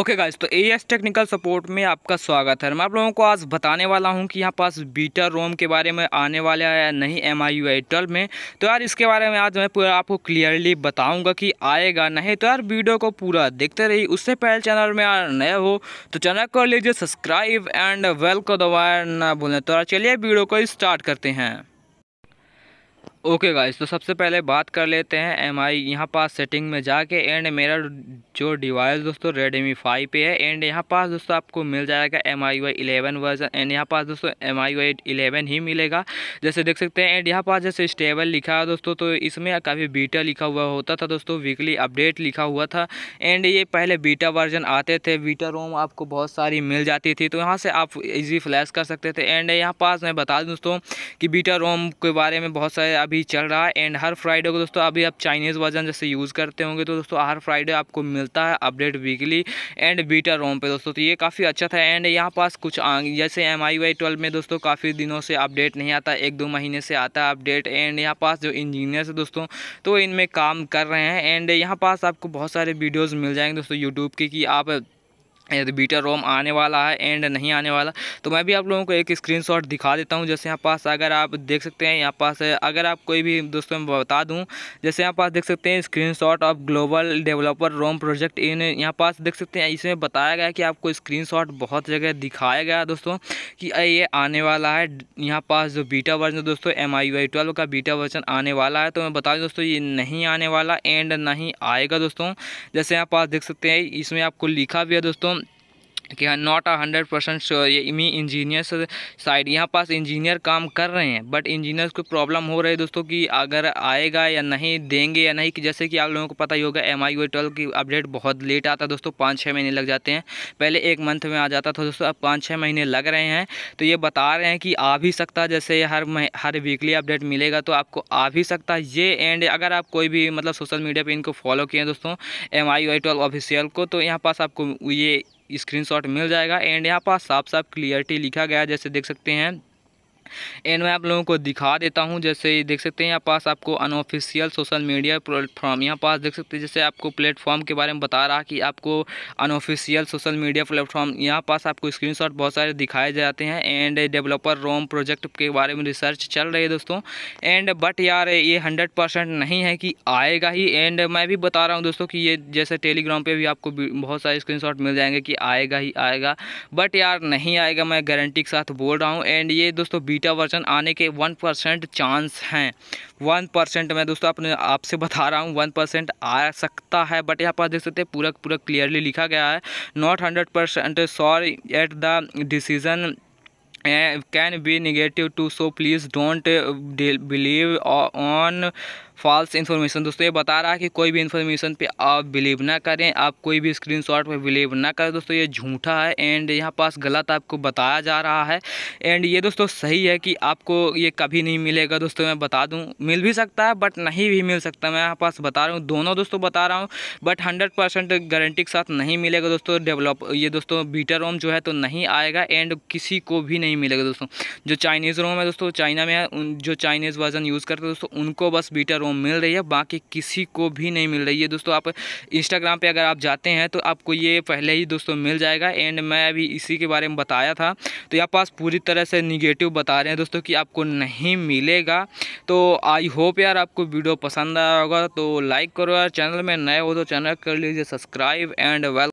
okay guys तो A S technical support में आपका स्वागत है मैं आप लोगों को आज बताने वाला हूं कि यहाँ पास बीटा रोम के बारे में आने वाला है या नहीं M I U I twelve में तो यार इसके बारे में आज मैं पूरा आपको क्लियरली बताऊंगा कि आएगा नहीं तो यार वीडियो को पूरा देखते रहिए उससे पहले चैनल में यार नए हो तो चैनल कर लीजिए सब्सक्राइब एंड वेल को दबाया ना भूलें तो यार चलिए वीडियो को स्टार्ट करते हैं ओके okay गाइस तो सबसे पहले बात कर लेते हैं एम आई यहाँ पास सेटिंग में जाके एंड मेरा जो डिवाइस दोस्तों रेडमी फाइव पे है एंड यहाँ पास दोस्तों आपको मिल जाएगा M I Y eleven version and यहाँ पास दोस्तों एम आई वाई इलेवन ही मिलेगा जैसे देख सकते हैं एंड यहाँ पास जैसे स्टेबल लिखा है दोस्तों तो इसमें काफ़ी बीटा लिखा हुआ होता था दोस्तों वीकली अपडेट लिखा हुआ था एंड ये पहले बीटा वर्जन आते थे बीटा रोम आपको बहुत सारी मिल जाती थी तो यहाँ से आप ईजी फ्लैश कर सकते थे एंड यहाँ पास मैं बता दूँ दोस्तों कि बीटा रोम के बारे में बहुत सारे अभी चल रहा है एंड हर फ्राइडे को दोस्तों अभी आप चाइनीज़ वर्जन जैसे यूज़ करते होंगे तो दोस्तों हर फ्राइडे आपको मिलता है update weekly and beta ROM पे दोस्तों तो ये काफ़ी अच्छा था एंड यहाँ पास कुछ जैसे एम आई वाई ट्वेल्व में दोस्तों काफ़ी दिनों से अपडेट नहीं आता एक दो महीने से आता है अपडेट एंड यहाँ पास जो इंजीनियर्स है दोस्तों तो इनमें काम कर रहे हैं एंड यहाँ पास आपको बहुत सारे वीडियोज़ मिल जाएंगे दोस्तों यूट्यूब के कि आप यदि बीटा रोम आने वाला है एंड नहीं आने वाला तो मैं भी आप लोगों को एक स्क्रीनशॉट दिखा देता हूँ जैसे यहाँ पास अगर आप देख सकते हैं यहाँ पास अगर आप कोई भी दोस्तों में बता दूँ जैसे यहाँ पास देख सकते हैं screenshot of global developer ROM project in यहाँ पास देख सकते हैं इसमें बताया गया कि आपको स्क्रीन बहुत जगह दिखाया गया दोस्तों कि ये आने वाला है यहाँ पास जो बीटा वर्जन दोस्तों एम आई वाई ट्वेल्व का बीटा वर्जन आने वाला है तो मैं बता दूँ दोस्तों ये नहीं आने वाला एंड नहीं आएगा दोस्तों जैसे यहाँ पास देख सकते हैं इसमें आपको लिखा भी है दोस्तों कि not a hundred percent sure ये मी इंजीनियर्स साइड यहाँ पास इंजीनियर काम कर रहे हैं बट इंजीनियर्स को प्रॉब्लम हो रही है दोस्तों कि अगर आएगा या नहीं देंगे या नहीं कि जैसे कि आप लोगों को पता ही होगा एम आई ट्वेल्व की अपडेट बहुत लेट आता है दोस्तों पाँच छः महीने लग जाते हैं पहले एक मंथ में आ जाता था दोस्तों अब पाँच छः महीने लग रहे हैं तो ये बता रहे हैं कि आ भी सकता है जैसे हर हर वीकली अपडेट मिलेगा तो आपको आ भी सकता है ये एंड अगर आप कोई भी मतलब सोशल मीडिया पर इनको फॉलो किए दोस्तों M I Y twelve official को तो यहाँ पास आपको ये स्क्रीनशॉट मिल जाएगा एंड यहाँ पर साफ साफ क्लियरिटी लिखा गया है जैसे देख सकते हैं एंड मैं आप लोगों को दिखा देता हूँ जैसे देख सकते हैं यहाँ पास आपको अनऑफिशियल सोशल मीडिया प्लेटफॉर्म यहाँ पास देख सकते हैं जैसे आपको प्लेटफॉर्म के बारे में बता रहा कि आपको अनऑफिशियल सोशल मीडिया प्लेटफॉर्म यहाँ पास आपको स्क्रीन बहुत सारे दिखाए जाते हैं एंड डेवलपर रोम प्रोजेक्ट के बारे में रिसर्च चल रही है दोस्तों एंड बट यार ये हंड्रेड परसेंट नहीं है कि आएगा ही एंड मैं भी बता रहा हूँ दोस्तों कि ये जैसे टेलीग्राम पर भी आपको बहुत सारे स्क्रीन मिल जाएंगे कि आएगा ही आएगा बट यार नहीं आएगा मैं गारंटी के साथ बोल रहा हूँ एंड ये दोस्तों बी बीटा वर्जन आने के वन परसेंट चांस हैं वन परसेंट मैं दोस्तों अपने आपसे बता रहा हूँ वन परसेंट आ सकता है बट यहाँ पर देख सकते हैं पूरा पूरा क्लियरली लिखा गया है not hundred percent sorry at the decision can be negative too so please don't believe on false information दोस्तों ये बता रहा है कि कोई भी इन्फॉर्मेशन पे आप बिलीव ना करें आप कोई भी स्क्रीनशॉट पे बिलीव ना करें दोस्तों ये झूठा है एंड यहाँ पास गलत आपको बताया जा रहा है एंड ये दोस्तों सही है कि आपको ये कभी नहीं मिलेगा दोस्तों मैं बता दूँ मिल भी सकता है बट नहीं भी मिल सकता मैं यहाँ पास बता रहा हूँ दोनों दोस्तों बता रहा हूँ बट हंड्रेड गारंटी के साथ नहीं मिलेगा दोस्तों डेवलप ये दोस्तों बीटर रोम जो है तो नहीं आएगा एंड किसी को भी नहीं मिलेगा दोस्तों जो चाइनीज़ रोम है दोस्तों चाइना में जो चाइनीज़ वर्जन यूज़ करते हैं दोस्तों उनको बस बीटर रोम मिल रही है बाकी किसी को भी नहीं मिल रही है दोस्तों आप इंस्टाग्राम पर अगर आप जाते हैं तो आपको ये पहले ही दोस्तों मिल जाएगा एंड मैं अभी इसी के बारे में बताया था तो यहाँ पास पूरी तरह से निगेटिव बता रहे हैं दोस्तों कि आपको नहीं मिलेगा तो आई होप यार आपको वीडियो पसंद आया होगा तो लाइक करो यार चैनल में नए हो तो चैनल कर लीजिए सब्सक्राइब एंड वेलकम